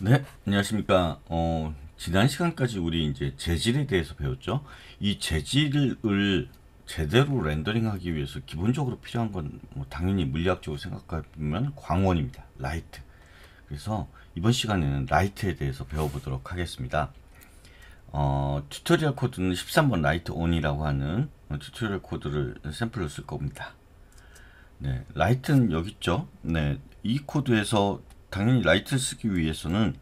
네, 안녕하십니까. 어, 지난 시간까지 우리 이제 재질에 대해서 배웠죠. 이 재질을 제대로 렌더링하기 위해서 기본적으로 필요한 건뭐 당연히 물리학적으로 생각하면 광원입니다. 라이트. 그래서 이번 시간에는 라이트에 대해서 배워보도록 하겠습니다. 어, 튜토리얼 코드는 13번 라이트 온이라고 하는 튜토리얼 코드를 샘플로 쓸 겁니다. 네, 라이트는 여기 있죠. 네, 이 코드에서 당연히 라이트 쓰기 위해서는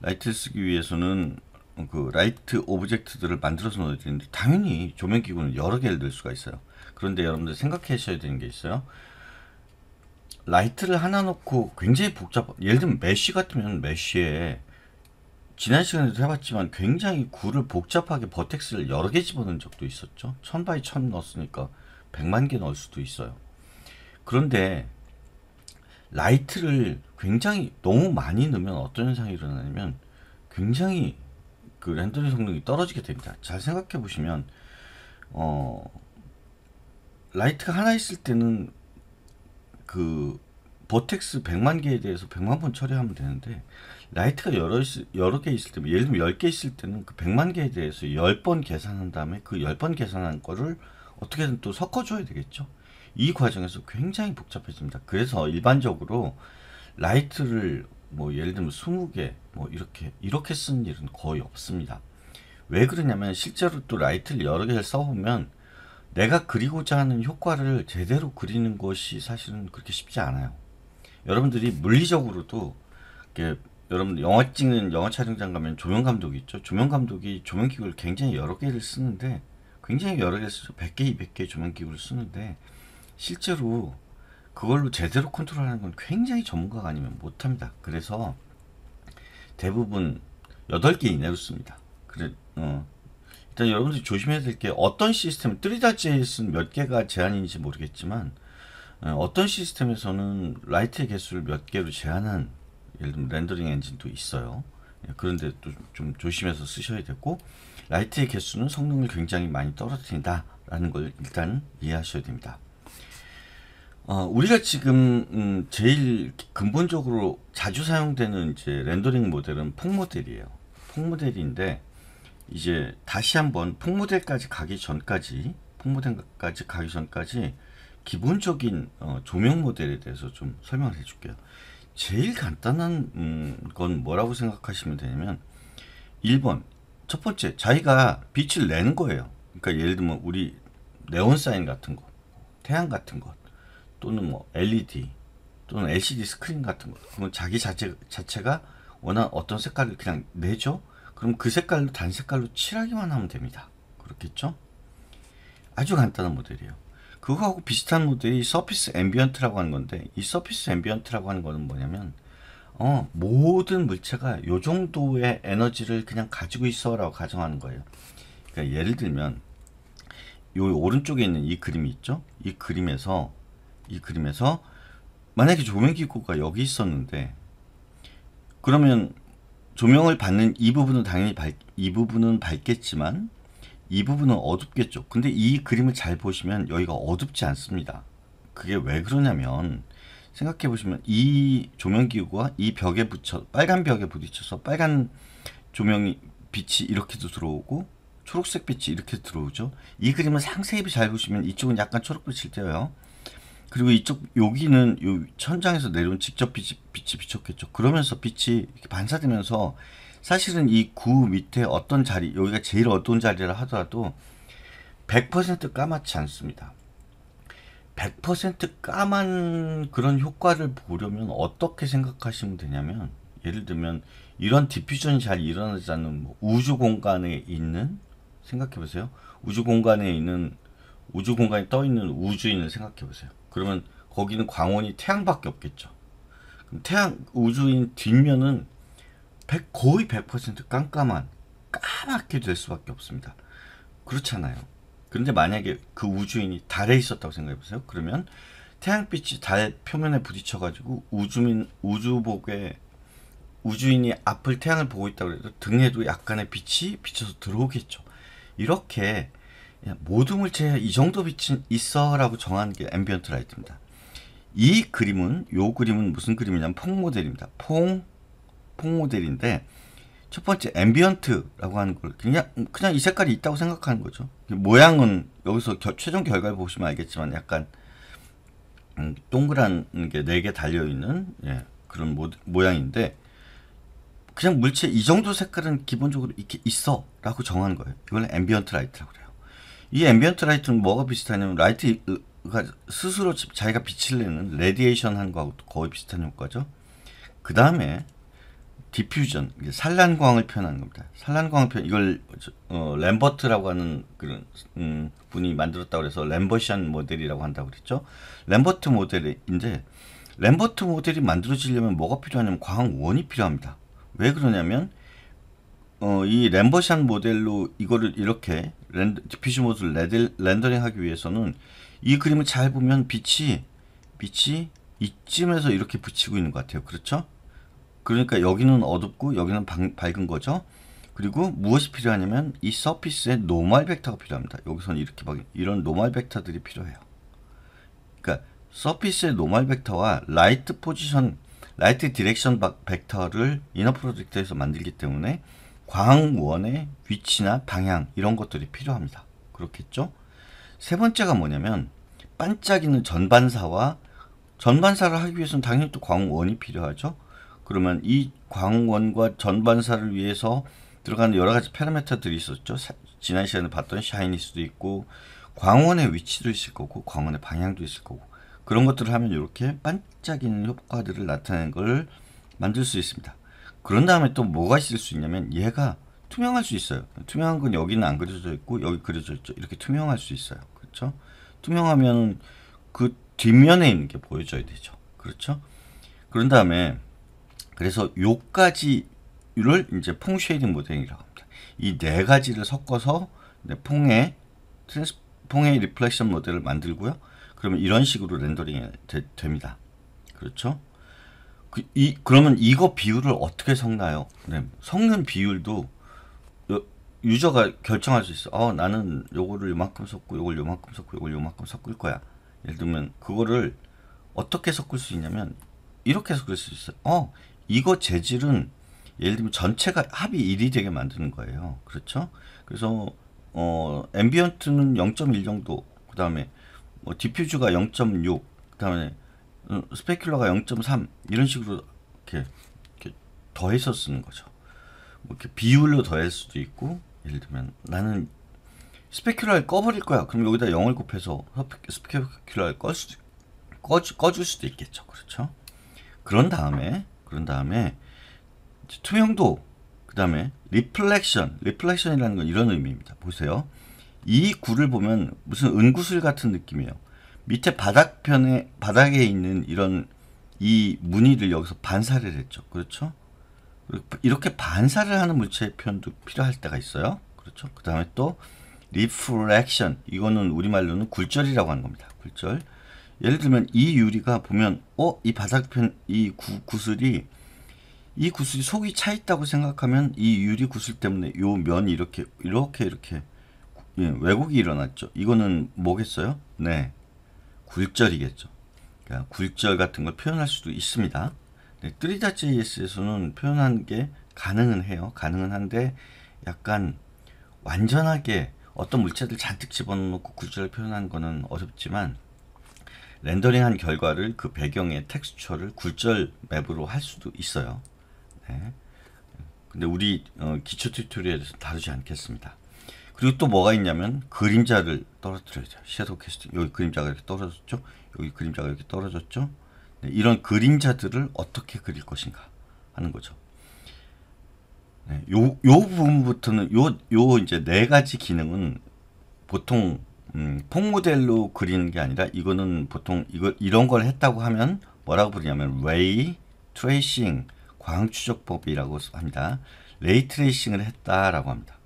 라이트 쓰기 위해서는 그 라이트 오브젝트들을 만들어서 넣어야 되는데 당연히 조명 기구는 여러 개를 넣을 수가 있어요. 그런데 여러분들 생각하셔야 되는 게 있어요. 라이트를 하나 넣고 굉장히 복잡 예를 들면 메쉬 같으면 메쉬에 지난 시간에도 해봤지만 굉장히 굴을 복잡하게 버텍스를 여러 개 집어넣은 적도 있었죠. 천 바이 천 넣었으니까 백만 개 넣을 수도 있어요. 그런데 라이트를 굉장히 너무 많이 넣으면 어떤 현상이 일어나냐면 굉장히 그 렌더링 성능이 떨어지게 됩니다. 잘 생각해 보시면 어 라이트가 하나 있을 때는 그 버텍스 100만 개에 대해서 100만 번 처리하면 되는데 라이트가 여러, 여러 개 있을 때, 뭐 예를 들면 열개 있을 때는 그 100만 개에 대해서 1 0번 계산한 다음에 그1 0번 계산한 거를 어떻게든 또 섞어줘야 되겠죠. 이 과정에서 굉장히 복잡해집니다. 그래서 일반적으로 라이트를 뭐 예를 들면 20개 뭐 이렇게 이렇게 쓰는 일은 거의 없습니다. 왜 그러냐면 실제로 또 라이트를 여러 개를 써보면 내가 그리고자 하는 효과를 제대로 그리는 것이 사실은 그렇게 쉽지 않아요. 여러분들이 물리적으로도 이렇게 여러분 들 영화 찍는 영화 촬영장 가면 조명 감독이 있죠. 조명 감독이 조명 기구를 굉장히 여러 개를 쓰는데 굉장히 여러 개 쓰죠. 100개, 200개 조명 기구를 쓰는데 실제로 그걸로 제대로 컨트롤하는 건 굉장히 전문가가 아니면 못합니다. 그래서 대부분 8개 이내로 씁니다. 그래, 어. 일단 여러분들이 조심해야 될 게 어떤 시스템, 뜨리다 JS는 몇 개가 제한인지 모르겠지만 어, 어떤 시스템에서는 라이트의 개수를 몇 개로 제한한 예를 들면 렌더링 엔진도 있어요. 예, 그런데 또 좀 조심해서 쓰셔야 되고 라이트의 개수는 성능을 굉장히 많이 떨어뜨린다 라는 걸 일단 이해하셔야 됩니다. 어, 우리가 지금 음, 제일 근본적으로 자주 사용되는 이제 렌더링 모델은 폭 모델이에요. 폭 모델인데 이제 다시 한번 폭 모델까지 가기 전까지 폭 모델까지 가기 전까지 기본적인 어, 조명 모델에 대해서 좀 설명을 해줄게요. 제일 간단한 음, 건 뭐라고 생각하시면 되냐면 1번 첫 번째 자기가 빛을 내는 거예요. 그러니까 예를 들면 우리 네온 사인 같은 거, 태양 같은 것 또는 뭐 LED 또는 LCD 스크린 같은 거 그러면 자기 자체, 자체가 원하 어떤 색깔을 그냥 내죠. 그럼 그 색깔로 단색깔로 칠하기만 하면 됩니다. 그렇겠죠? 아주 간단한 모델이에요. 그거하고 비슷한 모델이 서피스 앰비언트라고 하는 건데 이 서피스 앰비언트라고 하는 거는 뭐냐면 어, 모든 물체가 요 정도의 에너지를 그냥 가지고 있어라고 가정하는 거예요. 그러니까 예를 들면 요 오른쪽에 있는 이 그림이 있죠. 이 그림에서 이 그림에서 만약에 조명기구가 여기 있었는데 그러면 조명을 받는 이 부분은 당연히 밝, 이 부분은 밝겠지만 이 부분은 어둡겠죠. 근데 이 그림을 잘 보시면 여기가 어둡지 않습니다. 그게 왜 그러냐면 생각해 보시면 이 조명 기구가 이 벽에 붙여 빨간 벽에 부딪혀서 빨간 조명이 빛이 이렇게도 들어오고 초록색 빛이 이렇게 들어오죠. 이 그림을 상세히 잘 보시면 이쪽은 약간 초록빛을 띄어요. 그리고 이쪽 여기는 요 천장에서 내려온 직접 빛이, 빛이 비쳤겠죠. 그러면서 빛이 반사되면서 사실은 이 구 밑에 어떤 자리, 여기가 제일 어떤 자리라 하더라도 100% 까맣지 않습니다. 100% 까만 그런 효과를 보려면 어떻게 생각하시면 되냐면 예를 들면 이런 디퓨전이 잘 일어나지 않는 뭐 우주 공간에 있는 생각해 보세요. 우주 공간에 있는 우주 공간에 떠 있는 우주인을 생각해 보세요. 그러면 거기는 광원이 태양밖에 없겠죠. 그럼 태양 우주인 뒷면은 100, 거의 100% 깜깜한 까맣게 될 수밖에 없습니다. 그렇잖아요. 그런데 만약에 그 우주인이 달에 있었다고 생각해 보세요. 그러면 태양빛이 달 표면에 부딪혀 가지고 우주민 우주복에 우주인이 앞을 태양을 보고 있다고 해도 등에도 약간의 빛이 비쳐서 들어오겠죠. 이렇게 모든 물체에 이 정도 빛은 있어라고 정한 게 앰비언트 라이트입니다. 이 그림은 요 그림은 무슨 그림이냐면 퐁 모델입니다. 퐁, 퐁 모델인데 첫 번째 앰비언트라고 하는 걸 그냥 그냥 이 색깔이 있다고 생각하는 거죠. 모양은 여기서 겨, 최종 결과를 보시면 알겠지만 약간 음, 동그란 게 네 개 달려 있는 예, 그런 모, 모양인데 그냥 물체 이 정도 색깔은 기본적으로 이렇게 있어라고 정한 거예요. 이걸 앰비언트 라이트라고 그래요. 이 앰비언트 라이트는 뭐가 비슷하냐면 라이트가 스스로 자기가 빛을 내는 레디에이션 한 거하고 거의 비슷한 효과죠. 그 다음에 디퓨전, 산란광을 표현하는 겁니다. 산란광을 표현, 이걸 어, 램버트라고 하는 그런 음, 분이 만들었다고 해서 램버시안 모델이라고 한다고 그랬죠. 램버트 모델인데 램버트 모델이 만들어지려면 뭐가 필요하냐면 광원이 필요합니다. 왜 그러냐면 어, 이 램버샷 모델로 이거를 이렇게 렌더, 디퓨즈 모드를 레델, 렌더링 하기 위해서는 이 그림을 잘 보면 빛이 빛이 이쯤에서 이렇게 붙이고 있는 것 같아요. 그렇죠? 그러니까 여기는 어둡고 여기는 방, 밝은 거죠. 그리고 무엇이 필요하냐면 이 서피스에 노멀 벡터가 필요합니다. 여기서는 이렇게 막 이런 노멀 벡터들이 필요해요. 그러니까 서피스의 노멀 벡터와 라이트 포지션, 라이트 디렉션 벡터를 이너 프로젝트에서 만들기 때문에 광원의 위치나 방향 이런 것들이 필요합니다. 그렇겠죠? 세 번째가 뭐냐면 반짝이는 전반사와 전반사를 하기 위해서는 당연히 또 광원이 필요하죠. 그러면 이 광원과 전반사를 위해서 들어가는 여러 가지 파라미터들이 있었죠. 지난 시간에 봤던 샤이니스도 있고 광원의 위치도 있을 거고 광원의 방향도 있을 거고 그런 것들을 하면 이렇게 반짝이는 효과들을 나타내걸 만들 수 있습니다. 그런 다음에 또 뭐가 있을 수 있냐면 얘가 투명할 수 있어요. 투명한 건 여기는 안 그려져 있고 여기 그려져 있죠. 이렇게 투명할 수 있어요. 그렇죠? 투명하면 그 뒷면에 있는 게 보여져야 되죠. 그렇죠? 그런 다음에 그래서 요까지를 이제 퐁쉐이딩 모델이라고 합니다. 이 네 가지를 섞어서 퐁의 트랜스, 퐁의 리플렉션 모델을 만들고요. 그러면 이런 식으로 렌더링이 되, 됩니다. 그렇죠? 그, 이, 그러면 이거 비율을 어떻게 섞나요? 네. 섞는 비율도 요, 유저가 결정할 수 있어. 어, 나는 요거를 요만큼 섞고 요걸 요만큼 섞고 요걸 요만큼 섞을 거야. 예를 들면 그거를 어떻게 섞을 수 있냐면 이렇게 섞을 수있어 어, 이거 재질은 예를 들면 전체가 합이 1이 되게 만드는 거예요. 그렇죠? 그래서 어, 앰비언트는 0.1 정도, 그 다음에 뭐 디퓨즈가 0.6, 그 다음에 음, 스페큘러가 0.3 이런 식으로 이렇게, 이렇게 더해서 쓰는 거죠. 뭐 이렇게 비율로 더할 수도 있고 예를 들면 나는 스페큘러를 꺼버릴 거야. 그럼 여기다 0을 곱해서 스페큘러를 꺼 꺼, 꺼줄 수도 있겠죠. 그렇죠? 그런 다음에 그런 다음에 투명도 그 다음에 리플렉션 리플렉션이라는 건 이런 의미입니다. 보세요. 이 구를 보면 무슨 은구슬 같은 느낌이에요. 밑에 바닥편에 바닥에 있는 이런 이 무늬를 여기서 반사를 했죠. 그렇죠? 이렇게 반사를 하는 물체의 표현도 필요할 때가 있어요. 그렇죠? 그 다음에 또 리프렉션 이거는 우리말로는 굴절이라고 하는 겁니다. 굴절 예를 들면 이 유리가 보면 어? 이 바닥편 이 구, 구슬이 이 구슬이 속이 차 있다고 생각하면 이 유리 구슬 때문에 요 면이 이렇게 이렇게 이렇게 예, 왜곡이 일어났죠. 이거는 뭐겠어요? 네. 굴절이겠죠. 그러니까 굴절 같은 걸 표현할 수도 있습니다. 네, JS에서는 표현하게 가능은 해요. 가능은 한데 약간 완전하게 어떤 물체들 잔뜩 집어넣고 굴절을 표현하 거는 어렵지만 렌더링한 결과를 그 배경의 텍스처를 굴절 맵으로 할 수도 있어요. 네. 근데 우리 어, 기초 튜토리얼에서 다루지 않겠습니다. 그리고 또 뭐가 있냐면 그림자를 떨어뜨려야죠. 섀도 캐스팅. 여기 그림자가 이렇게 떨어졌죠. 여기 그림자가 이렇게 떨어졌죠. 네, 이런 그림자들을 어떻게 그릴 것인가 하는 거죠. 네, 요, 요 부분부터는 요, 요 이제 네 가지 기능은 보통 음, 폼모델로 그리는 게 아니라 이거는 보통 이거 이런 걸 했다고 하면 뭐라고 부르냐면 레이 트레이싱 광 추적법이라고 합니다. 레이 트레이싱을 했다라고 합니다.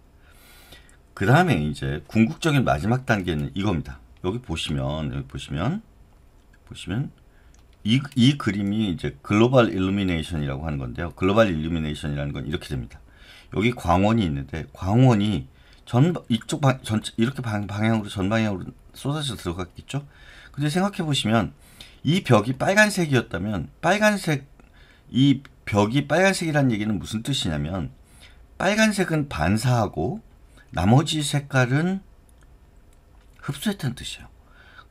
그 다음에 이제 궁극적인 마지막 단계는 이겁니다. 여기 보시면 여기 보시면 보시면 이, 이 그림이 이제 글로벌 일루미네이션이라고 하는 건데요. 글로벌 일루미네이션이라는 건 이렇게 됩니다. 여기 광원이 있는데 광원이 전 이쪽 방, 전 이렇게 방, 방향으로 전 방향으로 쏟아져 들어갔겠죠. 근데 생각해 보시면 이 벽이 빨간색이었다면 빨간색 이 벽이 빨간색이라는 얘기는 무슨 뜻이냐면 빨간색은 반사하고 나머지 색깔은 흡수했다는 뜻이에요.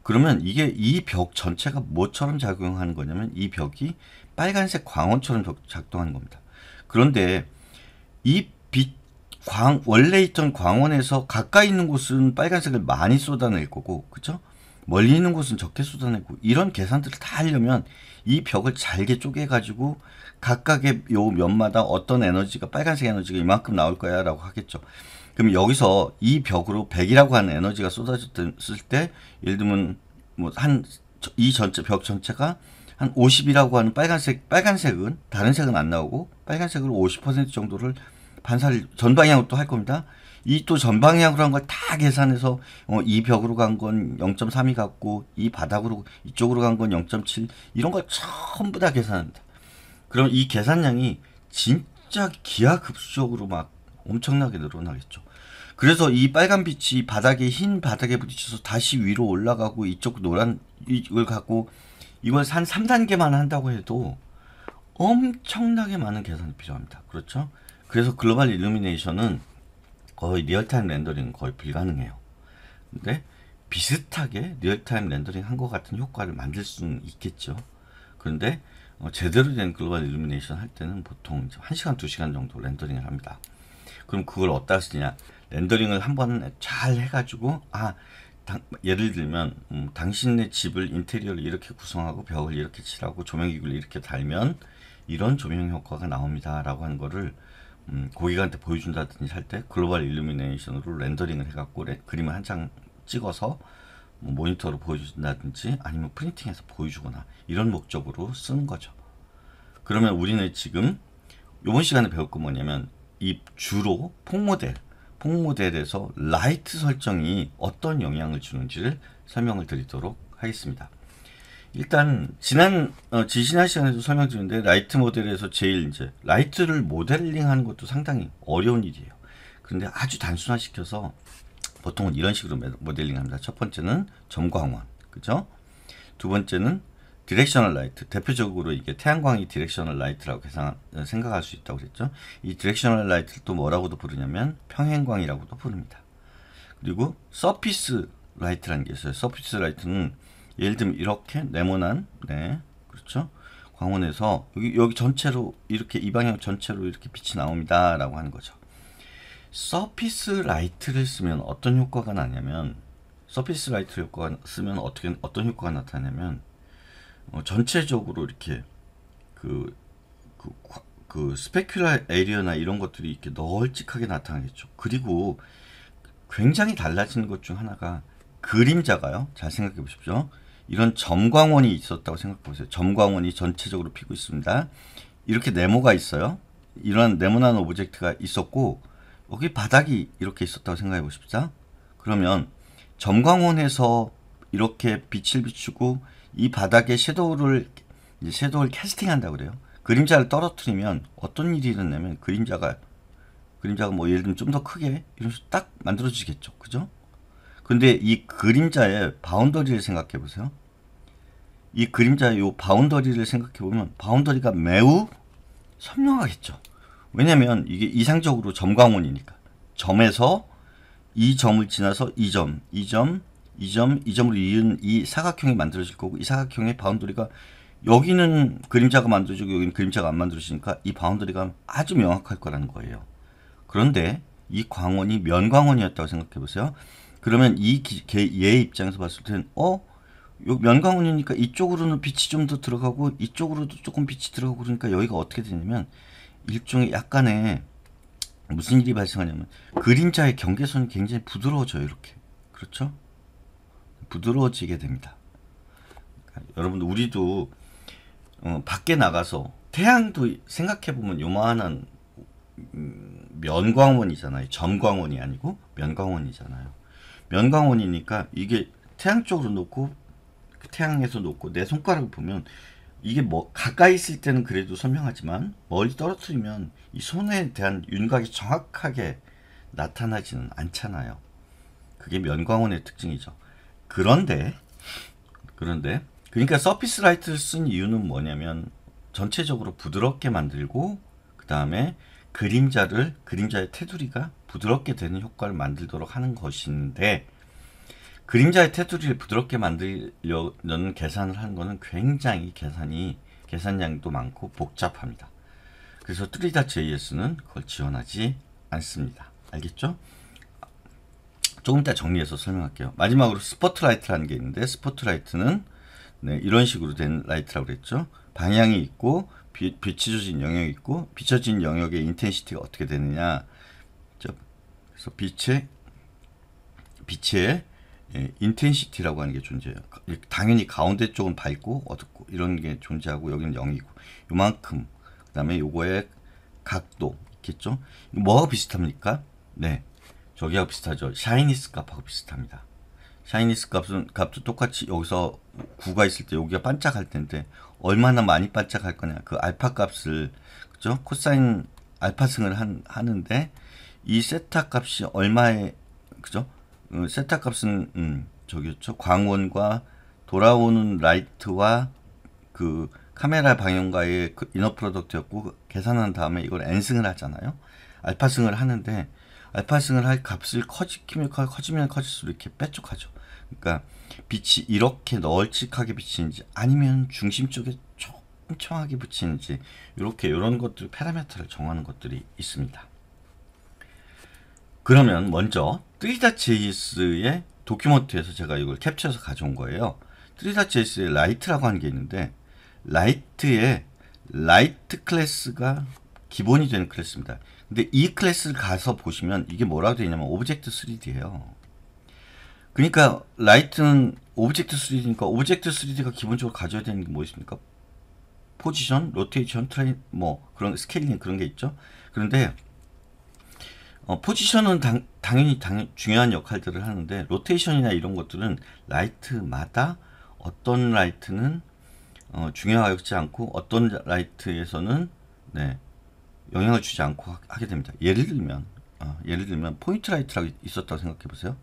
그러면 이게 이 벽 전체가 뭐처럼 작용하는 거냐면 이 벽이 빨간색 광원처럼 작동하는 겁니다. 그런데 이 빛, 광, 원래 있던 광원에서 가까이 있는 곳은 빨간색을 많이 쏟아낼 거고, 그죠? 멀리 있는 곳은 적게 쏟아내고, 이런 계산들을 다 하려면 이 벽을 잘게 쪼개가지고 각각의 요 면마다 어떤 에너지가, 빨간색 에너지가 이만큼 나올 거야 라고 하겠죠. 그럼 여기서 이 벽으로 100이라고 하는 에너지가 쏟아졌을 때 예를 들면 뭐 한 이 전체 벽 전체가 한 50이라고 하는 빨간색 빨간색은 다른 색은 안 나오고 빨간색으로 50% 정도를 반사를 전방향으로 또 할 겁니다. 이 또 전방향으로 한 걸 다 계산해서 어, 이 벽으로 간 건 0.3이 같고 이 바닥으로 이쪽으로 간 건 0.7 이런 걸 전부 다 계산합니다. 그럼 이 계산량이 진짜 기하급수적으로 막 엄청나게 늘어나겠죠. 그래서 이 빨간 빛이 바닥에 흰 바닥에 부딪혀서 다시 위로 올라가고 이쪽 노란 이걸 갖고 이걸 한 3단계만 한다고 해도 엄청나게 많은 계산이 필요합니다. 그렇죠? 그래서 글로벌 일루미네이션은 거의 리얼타임 렌더링 거의 불가능해요. 근데 비슷하게 리얼타임 렌더링 한 것 같은 효과를 만들 수는 있겠죠. 그런데 어, 제대로 된 글로벌 일루미네이션 할 때는 보통 1시간, 2시간 정도 렌더링을 합니다. 그럼 그걸 어디다 쓰냐? 렌더링을 한번 잘 해가지고 아 당, 예를 들면 음, 당신의 집을 인테리어를 이렇게 구성하고 벽을 이렇게 칠하고 조명기구를 이렇게 달면 이런 조명 효과가 나옵니다 라고 하는 거를 음, 고객한테 보여준다든지 할 때 글로벌 일루미네이션으로 렌더링을 해갖고 레, 그림을 한 장 찍어서 뭐 모니터로 보여준다든지 아니면 프린팅해서 보여주거나 이런 목적으로 쓰는 거죠 그러면 우리는 지금 요번 시간에 배울 건 뭐냐면 이 주로 폭모델 복모델에 대해서 라이트 설정이 어떤 영향을 주는지를 설명을 드리도록 하겠습니다. 일단 지난 어, 지난 시간에도 설명드렸는데 라이트 모델에서 제일 이제 라이트를 모델링하는 것도 상당히 어려운 일이에요. 그런데 아주 단순화시켜서 보통은 이런 식으로 모델링합니다. 첫 번째는 점광원, 그죠? 두 번째는 디렉셔널 라이트 대표적으로 이게 태양광이 디렉셔널 라이트라고 계산, 어, 생각할 수 있다고 그랬죠. 이 디렉셔널 라이트를 또 뭐라고도 부르냐면 평행광이라고도 부릅니다. 그리고 서피스 라이트라는 게 있어요. 서피스 라이트는 예를 들면 이렇게 네모난 네 그렇죠 광원에서 여기 여기 전체로 이렇게 이 방향 전체로 이렇게 빛이 나옵니다라고 하는 거죠. 서피스 라이트를 쓰면 어떤 효과가 나냐면 서피스 라이트 효과 쓰면 어떻게 어떤 효과가 나타나냐면 어, 전체적으로 이렇게 그, 그, 그 스페큘라 에리어나 이런 것들이 이렇게 널찍하게 나타나겠죠. 그리고 굉장히 달라지는 것 중 하나가 그림자가요. 잘 생각해 보십시오. 이런 점광원이 있었다고 생각해 보세요. 점광원이 전체적으로 피고 있습니다. 이렇게 네모가 있어요. 이런 네모난 오브젝트가 있었고 여기 바닥이 이렇게 있었다고 생각해 보십시오 그러면 점광원에서 이렇게 빛을 비추고 이 바닥에 섀도우를 섀도우를 캐스팅한다 그래요. 그림자를 떨어뜨리면 어떤 일이 일어나면 그림자가 그림자가 뭐 예를 들면 좀 더 크게 이런 식으로 딱 만들어지겠죠. 그죠? 근데 이 그림자의 바운더리를 생각해 보세요. 이 그림자의 요 바운더리를 생각해 보면 바운더리가 매우 선명하겠죠. 왜냐면 이게 이상적으로 점광원이니까. 점에서 이 점을 지나서 이 점, 이 점, 이 점, 이 점으로 이은 이 사각형이 만들어질 거고 이 사각형의 바운더리가 여기는 그림자가 만들어지고 여기는 그림자가 안 만들어지니까 이 바운더리가 아주 명확할 거라는 거예요. 그런데 이 광원이 면광원이었다고 생각해 보세요. 그러면 이 얘의 입장에서 봤을 때는 어? 면광원이니까 이쪽으로는 빛이 좀 더 들어가고 이쪽으로도 조금 빛이 들어가고 그러니까 여기가 어떻게 되냐면 일종의 약간의 무슨 일이 발생하냐면 그림자의 경계선이 굉장히 부드러워져요 이렇게 그렇죠? 부드러워지게 됩니다. 그러니까 여러분들 우리도 어, 밖에 나가서 태양도 생각해 보면 요만한 음, 면광원이잖아요. 점광원이 아니고 면광원이잖아요. 면광원이니까 이게 태양 쪽으로 놓고 그 태양에서 놓고 내 손가락을 보면 이게 뭐 가까이 있을 때는 그래도 선명하지만 멀리 떨어뜨리면 이 손에 대한 윤곽이 정확하게 나타나지는 않잖아요. 그게 면광원의 특징이죠. 그런데 그런데 그러니까 서피스 라이트를 쓴 이유는 뭐냐면 전체적으로 부드럽게 만들고 그 다음에 그림자를 그림자의 테두리가 부드럽게 되는 효과를 만들도록 하는 것인데 그림자의 테두리를 부드럽게 만들려는 계산을 하는 것은 굉장히 계산이 계산량도 많고 복잡합니다. 그래서 트리다 JS는 그걸 지원하지 않습니다. 알겠죠? 조금 이따 정리해서 설명할게요. 마지막으로 스포트라이트라는 게 있는데 스포트라이트는 네, 이런 식으로 된 라이트라고 그랬죠. 방향이 있고 비, 비춰진 영역이 있고 비춰진 영역의 인텐시티가 어떻게 되느냐. 그래서 빛의 빛의 예, 인텐시티라고 하는 게 존재해요. 당연히 가운데 쪽은 밝고 어둡고 이런 게 존재하고 여기는 0이고 요만큼 그다음에 요거의 각도 있겠죠? 뭐가 비슷합니까? 네. 저기하고 비슷하죠. 샤이니스 값하고 비슷합니다. 샤이니스 값은 값도 똑같이 여기서 9가 있을 때 여기가 반짝할 텐데 얼마나 많이 반짝할 거냐 그 알파 값을 그죠 코사인 알파승을 한, 하는데 이 세타 값이 얼마에 그죠 음, 세타 값은 음, 저기였죠 광원과 돌아오는 라이트와 그 카메라 방향과의 그 이너 프로덕트였고 그 계산한 다음에 이걸 n승을 하잖아요 알파승을 하는데 알파승을 할 값을 커지면 커지면 커질수록 이렇게 빼쪽하죠. 그러니까 빛이 이렇게 널찍하게 비치는지 아니면 중심 쪽에 촘촘하게 비치는지 이렇게 이런 것들 파라미터를 정하는 것들이 있습니다. 그러면 먼저 트리다.js의 도큐먼트에서 제가 이걸 캡처해서 가져온 거예요. 트리다 j s 의 라이트라고 하는 게 있는데 라이트에 라이트 클래스가 기본이 되는 클래스입니다. 근데 이 클래스를 가서 보시면 이게 뭐라고 되어 있냐면 오브젝트 3D예요. 그러니까 라이트는 오브젝트 3D니까 오브젝트 3D가 기본적으로 가져야 되는 게 무엇입니까? 뭐 포지션, 로테이션, 트라이 뭐 그런 스케일링 그런 게 있죠. 그런데 어, 포지션은 당, 연히 중요한 역할들을 하는데 로테이션이나 이런 것들은 라이트마다 어떤 라이트는 어, 중요하지 않고 어떤 라이트에서는 네, 영향을 주지 않고 하게 됩니다. 예를 들면 어, 예를 들면 포인트 라이트라고 있었다고 생각해 보세요.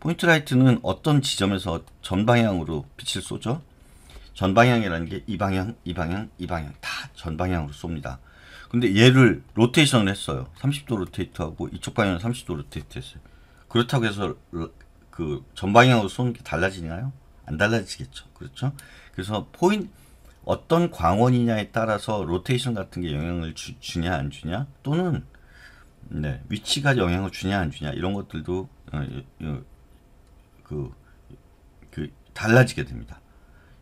포인트 라이트는 어떤 지점에서 전방향으로 빛을 쏘죠? 전방향이라는 게 이 방향, 이 방향, 이 방향 다 전방향으로 쏩니다. 근데 얘를 로테이션을 했어요. 30도 로테이트하고 이쪽 방향은 30도 로테이트 했어요. 그렇다고 해서 그 전방향으로 쏘는 게 달라지나요? 안 달라지겠죠. 그렇죠? 그래서 포인 트 어떤 광원이냐에 따라서 로테이션 같은 게 영향을 주, 주냐 안 주냐 또는 네, 위치가 영향을 주냐 안 주냐 이런 것들도 어, 그, 그 달라지게 됩니다.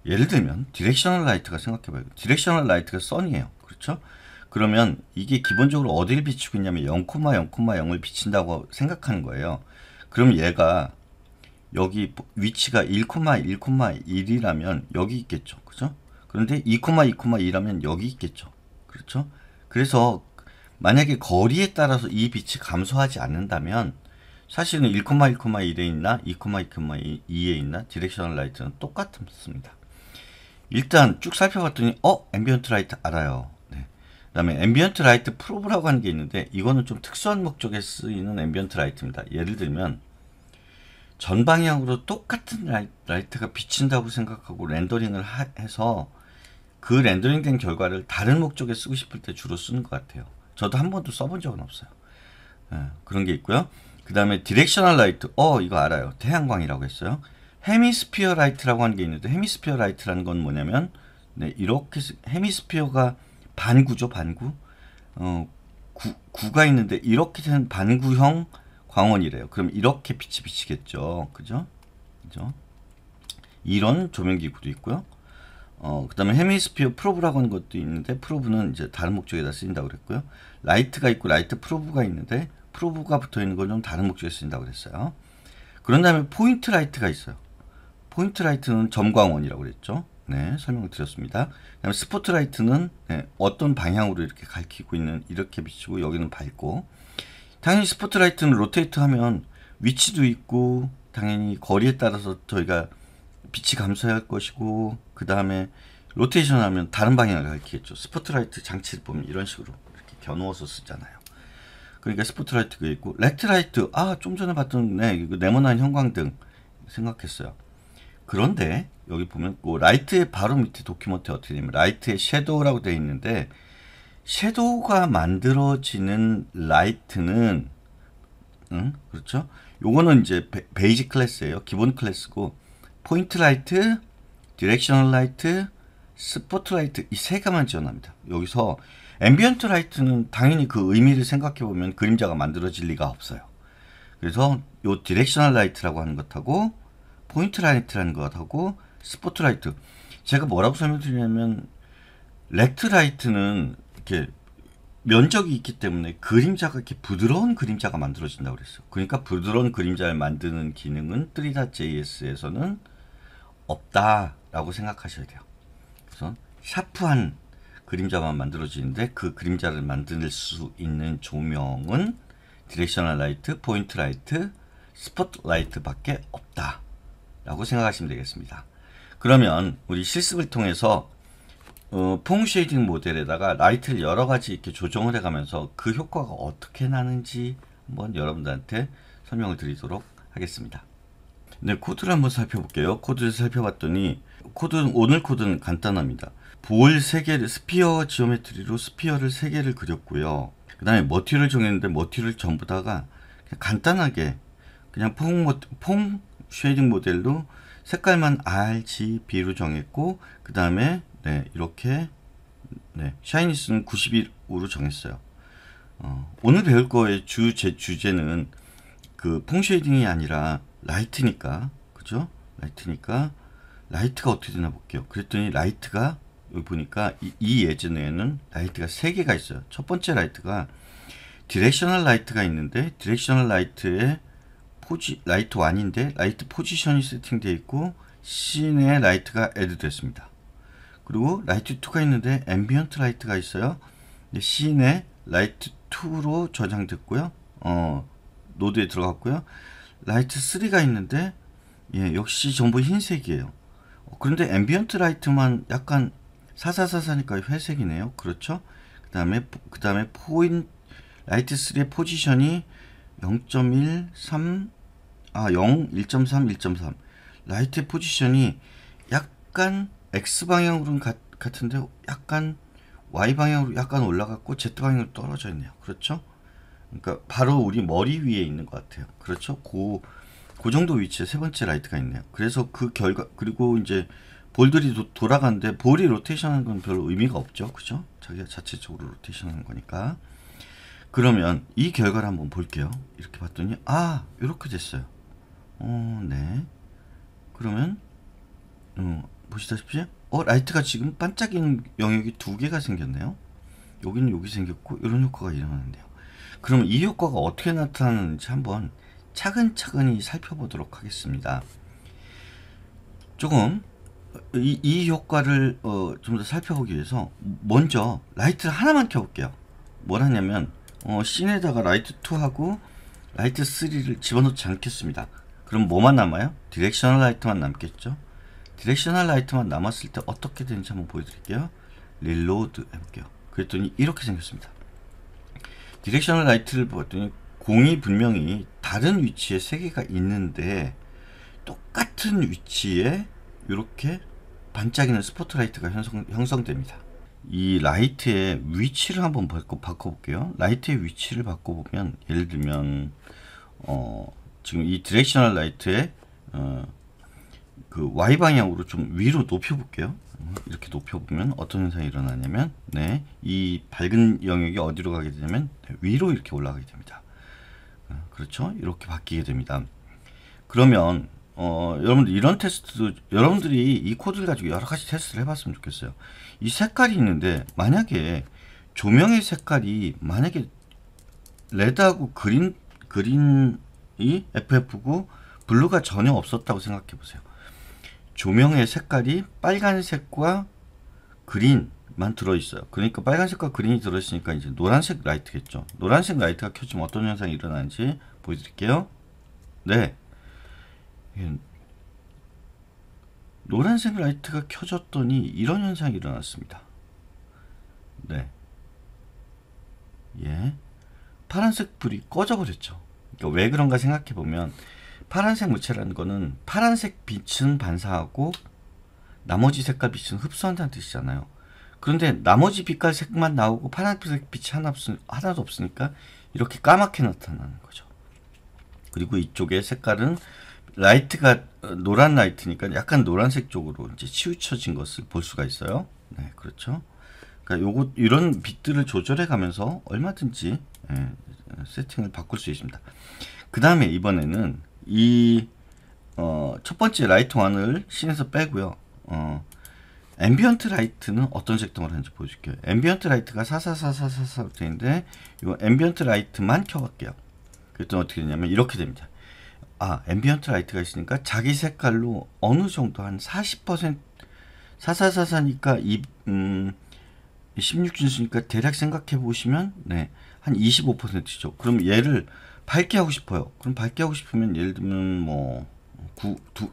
예를 들면 디렉셔널 라이트가 생각해봐요. 디렉셔널 라이트가 선이에요. 그렇죠? 그러면 이게 기본적으로 어디를 비추고 있냐면 0,0,0을 비친다고 생각하는 거예요. 그럼 얘가 여기 위치가 1,1,1이라면 여기 있겠죠. 그죠? 그런데 2,2,2라면 여기 있겠죠. 그렇죠? 그래서 만약에 거리에 따라서 이 빛이 감소하지 않는다면 사실은 1,1,1에 있나 2,2,2에 있나 디렉셔널 라이트는 똑같습니다. 일단 쭉 살펴봤더니 어? 앰비언트 라이트 알아요. 네. 그 다음에 앰비언트 라이트 프로브라고 하는 게 있는데 이거는 좀 특수한 목적에 쓰이는 앰비언트 라이트입니다. 예를 들면 전방향으로 똑같은 라이, 트가 비친다고 생각하고 렌더링을 하, 해서 그 렌더링된 결과를 다른 목적에 쓰고 싶을 때 주로 쓰는 것 같아요. 저도 한 번도 써본 적은 없어요. 네, 그런 게 있고요. 그 다음에 디렉셔널 라이트, 어 이거 알아요. 태양광이라고 했어요. 헤미스피어 라이트라고 하는 게 있는데 헤미스피어 라이트라는 건 뭐냐면 네, 이렇게 헤미스피어가 반구죠 반구 어, 구, 구가 있는데 이렇게 된 반구형 광원이래요. 그럼 이렇게 빛이 비치겠죠. 그죠? 그죠? 이런 조명기구도 있고요. 어, 그 다음에 헤미스피어 프로브라고 하는 것도 있는데 프로브는 이제 다른 목적에다 쓰인다고 그랬고요. 라이트가 있고 라이트 프로브가 있는데 프로브가 붙어있는 건 좀 다른 목적에 쓰인다고 그랬어요. 그런 다음에 포인트 라이트가 있어요. 포인트 라이트는 점광원이라고 그랬죠. 네, 설명을 드렸습니다. 그다음에 스포트 라이트는 네, 어떤 방향으로 이렇게 가리키고 있는 이렇게 비치고 여기는 밝고 당연히 스포트라이트는 로테이트 하면 위치도 있고 당연히 거리에 따라서 저희가 빛이 감소할 것이고 그 다음에 로테이션 하면 다른 방향을 가리키겠죠. 스포트라이트 장치를 보면 이런 식으로 이렇게 겨누어서 쓰잖아요. 그러니까 스포트라이트가 있고 레트라이트 아 좀 전에 봤던 네, 이 네모난 형광등 생각했어요. 그런데 여기 보면 그 라이트의 바로 밑에 도큐먼트 어떻게 되냐면 라이트의 섀도우라고 되어 있는데 섀도우가 만들어지는 라이트는 응? 그렇죠? 요거는 이제 베, 이지 클래스예요. 기본 클래스고 포인트 라이트, 디렉셔널 라이트, 스포트 라이트 이세 가만 지원합니다. 여기서 앰비언트 라이트는 당연히 그 의미를 생각해 보면 그림자가 만들어질 리가 없어요. 그래서 요 디렉셔널 라이트라고 하는 것하고 포인트 라이트라는 것하고 스포트 라이트 제가 뭐라고 설명드리냐면 렉트 라이트는 이렇게 면적이 있기 때문에 그림자가 이렇게 부드러운 그림자가 만들어진다고 그랬어요. 그러니까 부드러운 그림자를 만드는 기능은 트리닷JS에서는 없다라고 생각하셔야 돼요. 그래서 샤프한 그림자만 만들어지는데 그 그림자를 만들 수 있는 조명은 디렉셔널 라이트, 포인트 라이트, 스포트 라이트 밖에 없다 라고 생각하시면 되겠습니다. 그러면 우리 실습을 통해서 어, 폼 쉐이딩 모델에다가 라이트를 여러 가지 이렇게 조정을 해가면서 그 효과가 어떻게 나는지 한번 여러분들한테 설명을 드리도록 하겠습니다. 네, 코드를 한번 살펴볼게요. 코드를 살펴봤더니 코드는 오늘 코드는 간단합니다. 볼 3개를 스피어 지오메트리로 스피어를 3개를 그렸고요. 그 다음에 머티를 정했는데 머티를 전부 다가 간단하게 그냥 폼, 폼 쉐이딩 모델로 색깔만 RGB로 정했고 그 다음에 네, 이렇게 네, 샤이니스는 91으로 정했어요. 어, 오늘 배울 거의 주제 주제는 그 펑쉐이딩이 아니라 라이트니까 그죠? 라이트니까 라이트가 어떻게 되나 볼게요. 그랬더니 라이트가 여기 보니까 이, 이 예전에는 라이트가 세 개가 있어요. 첫 번째 라이트가 디렉셔널 라이트가 있는데 디렉셔널 라이트에 포지 라이트 1인데 라이트 포지션이 세팅되어 있고 씬에 라이트가 애드됐습니다. 그리고 라이트 2가 있는데 앰비언트 라이트가 있어요. 시인의 라이트 2로 저장됐고요. 어, 노드에 들어갔고요. 라이트 3가 있는데 예, 역시 전부 흰색이에요. 어, 그런데 앰비언트 라이트만 약간 사사사사니까 회색이네요. 그렇죠? 그 다음에 그 다음에 포인 라이트 3의 포지션이 0.13 아 0, 1.3, 1.3 라이트 의 포지션이 약간 X 방향으로는 같, 같은데 약간 Y 방향으로 약간 올라갔고 Z 방향으로 떨어져 있네요. 그렇죠? 그러니까 바로 우리 머리 위에 있는 것 같아요. 그렇죠? 고, 그 정도 위치에 세 번째 라이트가 있네요. 그래서 그 결과 그리고 이제 볼들이 도, 돌아가는데 볼이 로테이션하는 건 별로 의미가 없죠. 그죠? 자기가 자체적으로 로테이션하는 거니까. 그러면 이 결과를 한번 볼게요. 이렇게 봤더니 아 이렇게 됐어요. 어, 네. 그러면 음, 보시다시피 어 라이트가 지금 반짝이는 영역이 두 개가 생겼네요. 여기는 여기 생겼고 이런 효과가 일어나는데요. 그럼 이 효과가 어떻게 나타나는지 한번 차근차근히 살펴보도록 하겠습니다. 조금 이, 이 효과를 어, 좀더 살펴보기 위해서 먼저 라이트를 하나만 켜볼게요. 뭘 하냐면 어, 씬에다가 라이트 2하고 라이트 3를 집어넣지 않겠습니다. 그럼 뭐만 남아요? 디렉셔널 라이트만 남겠죠? 디렉셔널 라이트만 남았을 때 어떻게 되는지 한번 보여드릴게요. 릴로드 해볼게요. 그랬더니 이렇게 생겼습니다. 디렉셔널 라이트를 보았더니 공이 분명히 다른 위치에 세 개가 있는데 똑같은 위치에 이렇게 반짝이는 스포트라이트가 형성, 됩니다이 라이트의 위치를 한번 바꿔, 볼게요 라이트의 위치를 바꿔보면 예를 들면 어, 지금 이 디렉셔널 라이트의 어, 그 Y 방향으로 좀 위로 높여볼게요. 이렇게 높여보면 어떤 현상이 일어나냐면 네, 이 밝은 영역이 어디로 가게 되냐면 네, 위로 이렇게 올라가게 됩니다. 어, 그렇죠? 이렇게 바뀌게 됩니다. 그러면 어, 여러분들 이런 테스트도 여러분들이 이 코드를 가지고 여러 가지 테스트를 해봤으면 좋겠어요. 이 색깔이 있는데 만약에 조명의 색깔이 만약에 레드하고 그린 그린이 FF고 블루가 전혀 없었다고 생각해 보세요. 조명의 색깔이 빨간색과 그린만 들어있어요. 그러니까 빨간색과 그린이 들어있으니까 이제 노란색 라이트겠죠. 노란색 라이트가 켜지면 어떤 현상이 일어나는지 보여드릴게요. 네. 예. 노란색 라이트가 켜졌더니 이런 현상이 일어났습니다. 네. 예. 파란색 불이 꺼져버렸죠. 그러니까 왜 그런가 생각해보면 파란색 물체라는 거는 파란색 빛은 반사하고 나머지 색깔 빛은 흡수한다는 뜻이잖아요. 그런데 나머지 빛깔 색만 나오고 파란색 빛이 하나 없, 하나도 없으니까 이렇게 까맣게 나타나는 거죠. 그리고 이쪽의 색깔은 라이트가 어, 노란 라이트니까 약간 노란색 쪽으로 이제 치우쳐진 것을 볼 수가 있어요. 네, 그렇죠. 그러니까 요거 이런 빛들을 조절해 가면서 얼마든지 예, 어, 세팅을 바꿀 수 있습니다. 그 다음에 이번에는 이, 어, 첫 번째 라이트 완을 씬에서 빼고요. 어, 앰비언트 라이트는 어떤 색등을 하는지 보여줄게요. 앰비언트 라이트가 사사사사사사 되는데, 이거 앰비언트 라이트만 켜갈게요. 그랬더니 어떻게 되냐면, 이렇게 됩니다. 아, 앰비언트 라이트가 있으니까 자기 색깔로 어느 정도 한 40% 사사사사니까 이, 음, 16진수니까 대략 생각해 보시면, 네, 한 25%죠. 그럼 얘를 밝게 하고 싶어요. 그럼 밝게 하고 싶으면 예를 들면 뭐 9, 2,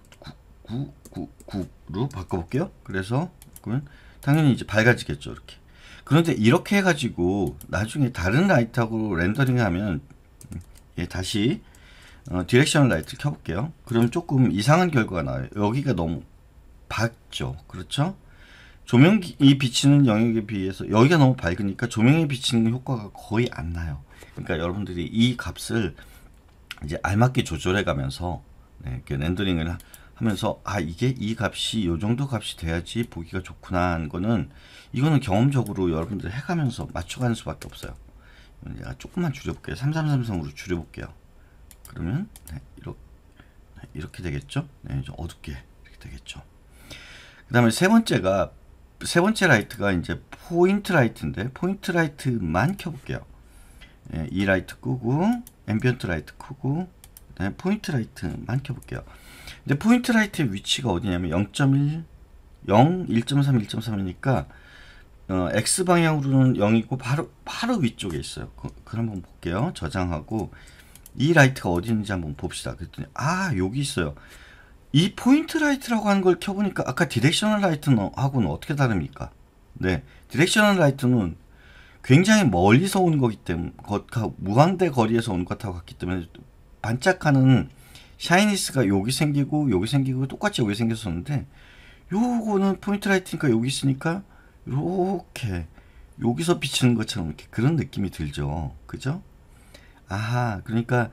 9, 9, 9, 9로 바꿔볼게요. 그래서 그러면 당연히 이제 밝아지겠죠. 이렇게. 그런데 이렇게 해가지고 나중에 다른 라이트하고 렌더링하면 예, 다시 어, 디렉션 라이트를 켜볼게요. 그럼 조금 이상한 결과가 나와요. 여기가 너무 밝죠. 그렇죠? 조명이 비치는 영역에 비해서 여기가 너무 밝으니까 조명이 비치는 효과가 거의 안 나요. 그러니까 여러분들이 이 값을 이제 알맞게 조절해 가면서 네, 이렇게 렌더링을 하면서 아 이게 이 값이 요 정도 값이 돼야지 보기가 좋구나 하는 거는 이거는 경험적으로 여러분들 해가면서 맞춰가는 수밖에 없어요. 제가 조금만 줄여볼게요. 3333으로 줄여볼게요. 그러면 네, 이렇게, 네, 이렇게 되겠죠? 네, 좀 어둡게 이렇게 되겠죠. 그 다음에 세 번째가 세 번째 라이트가 이제 포인트 라이트인데 포인트 라이트만 켜볼게요. 예, 이 e 라이트 끄고 앰비언트 라이트 끄고 그 포인트 라이트만 켜볼게요. 이제 포인트 라이트의 위치가 어디냐면 0.1, 0, 1.3, 1.3이니까 어, x 방향으로는 0이고 바로 바로 위쪽에 있어요. 그, 그럼 한번 볼게요. 저장하고 이 e 라이트가 어디 있는지 한번 봅시다. 그랬더니 아 여기 있어요. 이 포인트 라이트라고 하는 걸 켜보니까 아까 디렉셔널 라이트하고는 어, 어떻게 다릅니까? 네, 디렉셔널 라이트는 굉장히 멀리서 온 거기 때문에 무한대 거리에서 온 것하고 같기 때문에 반짝하는 샤이니스가 여기 생기고 여기 생기고 똑같이 여기 생겼었는데 요거는 포인트 라이트니까 여기 있으니까 이렇게 여기서 비치는 것처럼 이렇게 그런 느낌이 들죠. 그죠? 아하 그러니까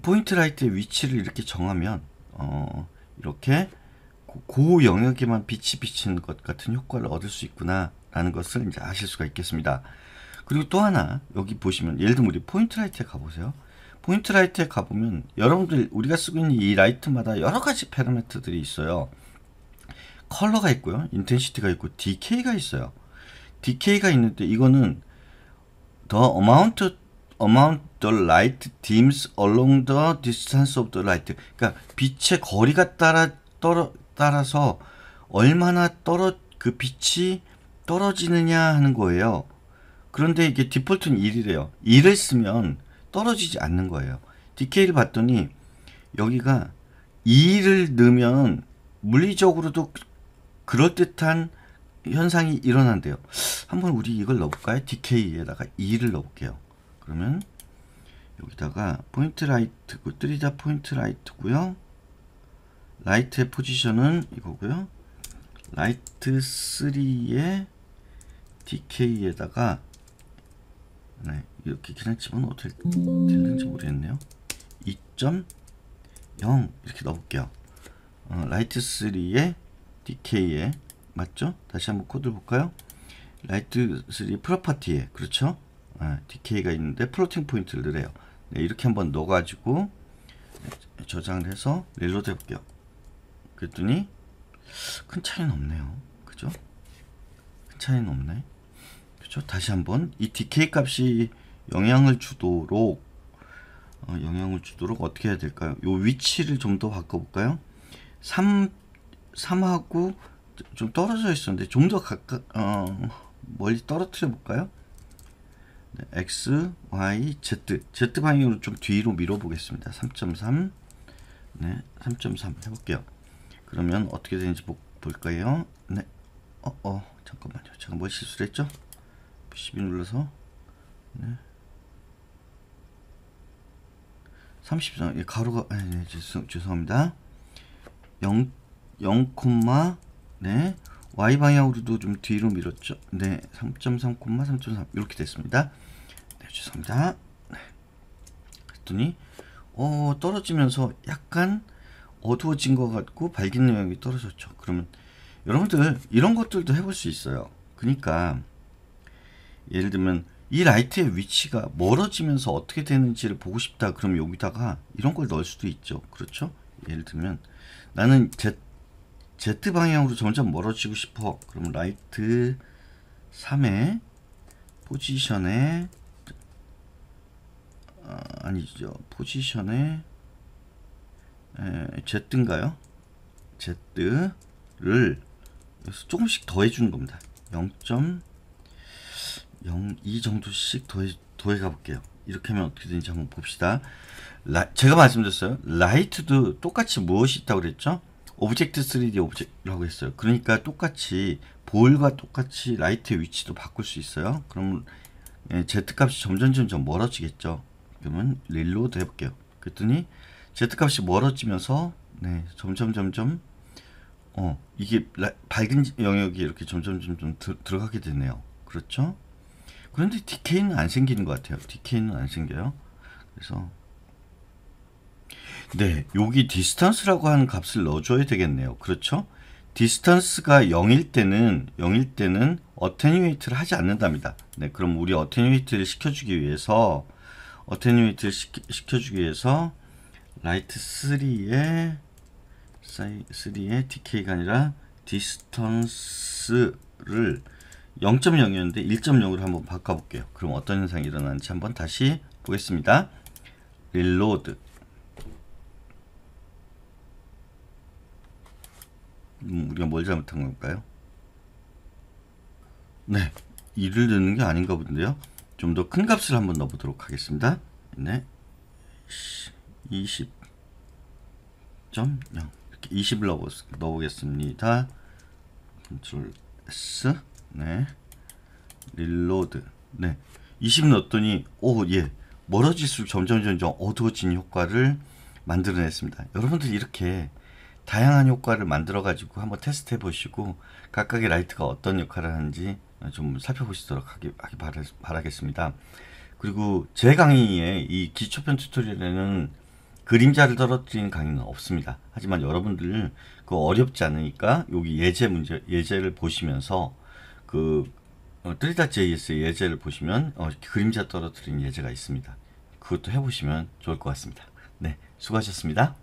포인트 라이트의 위치를 이렇게 정하면 어, 이렇게 고 영역에만 빛이 비치는 것 같은 효과를 얻을 수 있구나라는 것을 이제 아실 수가 있겠습니다. 그리고 또 하나 여기 보시면 예를 들면 우리 포인트 라이트에 가보세요. 포인트 라이트에 가보면 여러분들 우리가 쓰고 있는 이 라이트마다 여러 가지 파라미터들이 있어요. 컬러가 있고요. 인텐시티가 있고 디케이가 있어요. 디케이가 있는데 이거는 더 어마운트 amount the light dims along the distance of the light. 그러니까 빛의 거리가 따라 떨어, 따라서 얼마나 떨어 그 빛이 떨어지느냐 하는 거예요. 그런데 이게 디폴트는 1이래요. 1을 쓰면 떨어지지 않는 거예요. d k 를 봤더니 여기가 2를 넣으면 물리적으로도 그럴듯한 현상이 일어난대요. 한번 우리 이걸 넣어볼까요? DK에다가 2를 넣어볼게요. 그러면 여기다가 포인트 라이트 뜨리다 포인트 라이트고요 라이트의 포지션은 이거고요 라이트 3의 DK에다가 네, 이렇게 그냥 집어넣어도 될, 되는지 모르겠네요 2.0 이렇게 넣을게요 라이트 어, 3의 DK에 맞죠? 다시 한번 코드 볼까요? 라이트 3 프로퍼티에 그렇죠? 예, 디케이가 있는데 플로팅 포인트를 넣으래요. 네, 이렇게 한번 넣어가지고 저장을 해서 릴로드 해볼게요. 그랬더니 큰 차이는 없네요. 그죠? 큰 차이는 없네. 그죠? 다시 한번 이 디케이 값이 영향을 주도록 어, 영향을 주도록 어떻게 해야 될까요? 요 위치를 좀 더 바꿔볼까요? 3, 3하고 좀 떨어져 있었는데 좀 더 가까 어, 멀리 떨어뜨려 볼까요? X, Y, Z. Z 방향으로 좀 뒤로 밀어보겠습니다. 3.3. 네, 3.3 해볼게요. 그러면 어떻게 되는지 볼까요? 네. 어, 어, 잠깐만요. 제가 뭘 실수를 했죠? 12 눌러서. 네. 33. 예, 가로가, 아, 네, 죄송, 죄송합니다. 0, 0, 네. Y 방향으로도 좀 뒤로 밀었죠. 네. 3.3, 3.3. 이렇게 됐습니다. 죄송합니다. 네. 그랬더니 어, 떨어지면서 약간 어두워진 것 같고 밝은 영역이 떨어졌죠. 그러면 여러분들 이런 것들도 해볼 수 있어요. 그러니까 예를 들면 이 라이트의 위치가 멀어지면서 어떻게 되는지를 보고 싶다. 그럼 여기다가 이런 걸 넣을 수도 있죠. 그렇죠? 예를 들면 나는 Z, Z 방향으로 점점 멀어지고 싶어. 그럼 라이트 3의 포지션에 아, 아니죠 포지션에 Z인가요? Z를 조금씩 더해주는 겁니다 0.02 정도씩 더해, 더해 가볼게요 이렇게 하면 어떻게 되는지 한번 봅시다 라, 제가 말씀드렸어요 라이트도 똑같이 무엇이 있다고 그랬죠? 오브젝트 3D 오브젝트라고 했어요 그러니까 똑같이 볼과 똑같이 라이트의 위치도 바꿀 수 있어요 그럼 예, Z 값이 점점점점 멀어지겠죠 지금은 릴로드 해볼게요. 그랬더니 Z값이 멀어지면서 네, 점점 점점 어 이게 라, 밝은 영역이 이렇게 점점 점점 들, 들어가게 되네요. 그렇죠? 그런데 디케이는 안 생기는 것 같아요. 디케이는 안 생겨요. 그래서 네, 여기 디스턴스라고 하는 값을 넣어줘야 되겠네요. 그렇죠? 디스턴스가 0일 때는 0일 때는 어테뉴에이트를 하지 않는답니다. 네, 그럼 우리 어테뉴에이트를 시켜주기 위해서 어테니웨이트를 시켜, 주기 위해서 라이트 3에 3에 dk가 아니라 디스턴스를 0.0이었는데 1.0으로 한번 바꿔볼게요. 그럼 어떤 현상이 일어나는지 한번 다시 보겠습니다. 릴로드 음, 우리가 뭘 잘못한 걸까요? 네, 일을 듣는 게 아닌가 본데요. 좀더큰 값을 한번 넣어보도록 하겠습니다. 네. 20.0 이렇게 20을 넣어보, 넣어보겠습니다. 컨트롤 S 네. 릴로드 네. 20 넣었더니 오 예. 멀어질수록 점점 점점 어두워지 효과를 만들어냈습니다. 여러분들 이렇게 다양한 효과를 만들어 가지고 한번 테스트 해 보시고 각각의 라이트가 어떤 역할을 하는지 좀 살펴보시도록 하기, 하기 바라, 겠습니다 그리고 제 강의에 이 기초편 튜토리얼에는 그림자를 떨어뜨린 강의는 없습니다. 하지만 여러분들 그 어렵지 않으니까 여기 예제 문제 예제를 보시면서 그뜨리 어, JS 예제를 보시면 어, 그림자 떨어뜨린 예제가 있습니다. 그것도 해보시면 좋을 것 같습니다. 네, 수고하셨습니다.